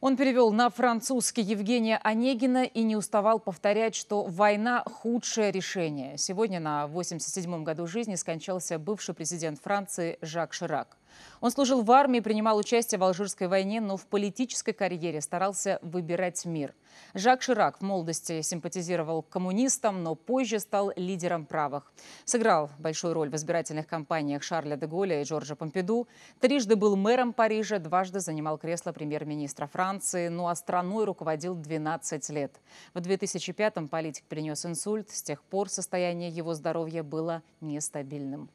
Он перевел на французский Евгения Онегина и не уставал повторять, что война – худшее решение. Сегодня на 87-м году жизни скончался бывший президент Франции Жак Ширак. Он служил в армии, принимал участие в Алжирской войне, но в политической карьере старался выбирать мир. Жак Ширак в молодости симпатизировал коммунистам, но позже стал лидером правых. Сыграл большую роль в избирательных кампаниях Шарля де Голля и Джорджа Помпиду. Трижды был мэром Парижа, дважды занимал кресло премьер-министра Франции, ну а страной руководил 12 лет. В 2005-м политик принес инсульт, с тех пор состояние его здоровья было нестабильным.